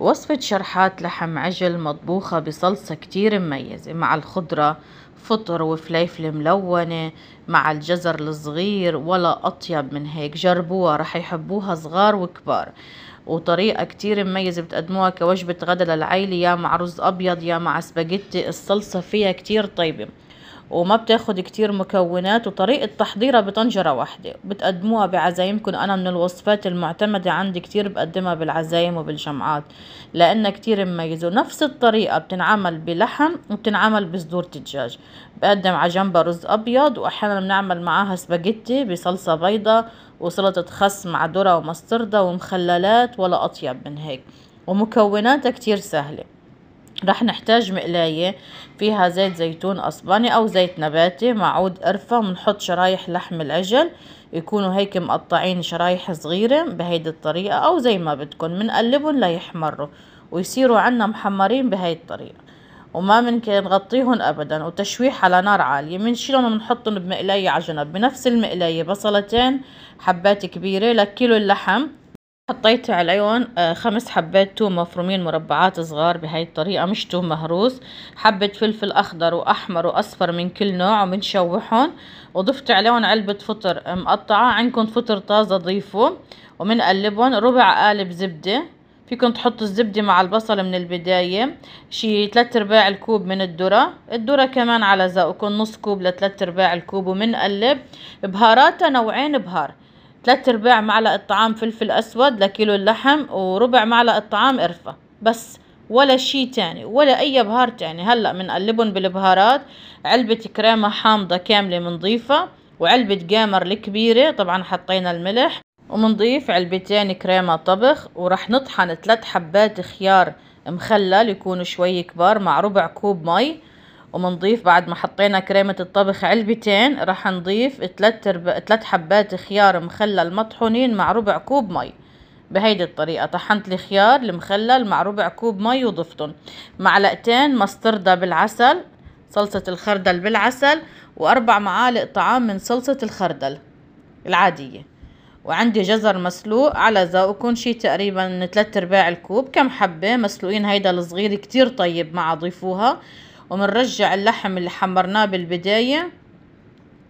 وصفة شرحات لحم عجل مطبوخة بصلصة كتير مميزة مع الخضرة فطر وفليفلة ملونة مع الجزر الصغير ولا أطيب من هيك جربوها رح يحبوها صغار وكبار وطريقة كتير مميزة بتقدموها كوجبة غدا للعيلة يا مع رز أبيض يا مع سباجيتي الصلصة فيها كتير طيبة وما بتاخد كتير مكونات وطريقة تحضيرها بطنجرة واحدة بتقدموها بعزايمكن أنا من الوصفات المعتمدة عندي كتير بقدمها بالعزايم وبالجمعات لأنها كتير مميزة ونفس الطريقة بتنعمل بلحم وبتنعمل بصدور دجاج بقدم على جنبها رز أبيض وأحيانا بنعمل معاها سباجيتي بصلصة بيضة وسلطة خس مع ذرة ومسطردة ومخللات ولا أطيب من هيك ومكوناتها كتير سهلة رح نحتاج مقلاية فيها زيت زيتون أسباني أو زيت نباتي مع عود قرفة ونحط شرايح لحم العجل يكونوا هيك مقطعين شرايح صغيرة بهيدي الطريقة أو زي ما بدكن منقلبهم ليحمروا ويصيروا عنا محمرين بهاي الطريقة وما منكن نغطيهم أبدا وتشويح على نار عالية منشيلهم ونحطهم بمقلاية على جنب بنفس المقلاية بصلتين حبات كبيرة لكيلو اللحم حطيت عليهم آه، خمس حبات توم مفرومين مربعات صغار بهاي الطريقة مش توم مهروس حبة فلفل أخضر وأحمر وأصفر من كل نوع وبنشوحهم وضفت عليهم علبة فطر مقطعة عندكم فطر طازة ضيفوا ومنقلبهم ربع قالب زبدة فيكم تحطوا الزبدة مع البصل من البداية شي تلات ارباع الكوب من الذرة الذرة كمان على ذوقكم نص كوب لتلات ارباع الكوب ومنقلب بهاراتها نوعين بهار ثلاث ارباع معلقة طعام فلفل اسود لكيلو اللحم وربع معلقة طعام قرفة بس ولا شي تاني ولا اي بهار تاني هلأ منقلبهم بالبهارات علبة كريمة حامضة كاملة منضيفة وعلبة جامر الكبيرة طبعا حطينا الملح ومنضيف علبتين كريمة طبخ ورح نطحن ثلاث حبات خيار مخلل يكونوا شوي كبار مع ربع كوب مي ومنضيف بعد ما حطينا كريمة الطبخ علبتين راح نضيف تلات, رب... حبات خيار مخلل مطحونين مع ربع كوب مي بهيدي الطريقة طحنت الخيار المخلل مع ربع كوب مي وضفتن معلقتين مستردة بالعسل صلصة الخردل بالعسل وأربع معالق طعام من صلصة الخردل العادية وعندي جزر مسلوق على ذوقكم شي تقريبا تلات ارباع الكوب كم حبة مسلوقين هيدا الصغير كتير طيب مع ضيفوها وبنرجع اللحم اللي حمرناه بالبداية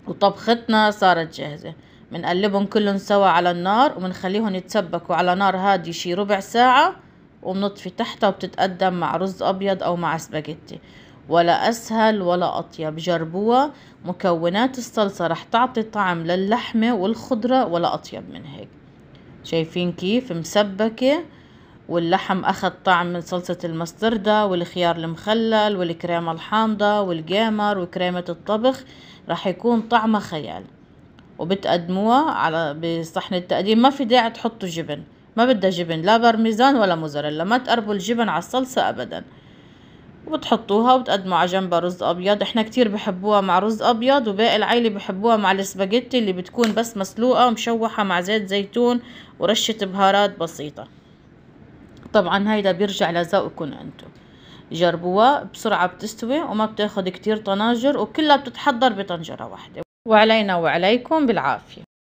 وطبختنا صارت جاهزة بنقلبهم كلهم سوا على النار وبنخليهم يتسبكوا على نار هادية شي ربع ساعة وبنطفي تحتها وبتتقدم مع رز أبيض أو مع سباجيتي ولا أسهل ولا أطيب جربوها مكونات الصلصة رح تعطي طعم للحمة والخضرة ولا أطيب من هيك شايفين كيف مسبكة واللحم أخذ طعم من صلصة المستردة والخيار المخلل والكريمة الحامضة والجامر وكريمة الطبخ راح يكون طعمه خيال وبتقدموها على بصحن التقديم ما في داعي تحطوا جبن ما بدها جبن لا بارميزان ولا موزاريلا ما تقربوا الجبن على الصلصة أبدا وبتحطوها وبتقدموا على جنبها رز أبيض احنا كتير بحبوها مع رز أبيض وباقي العيلة بحبوها مع السباجيتي اللي بتكون بس مسلوقة ومشوحة مع زيت زيتون ورشة بهارات بسيطة طبعا هيدا بيرجع لذوقكم انتم جربوها بسرعة بتستوي وما بتاخد كتير طناجر وكلها بتتحضر بطنجرة واحدة وعلينا وعليكم بالعافية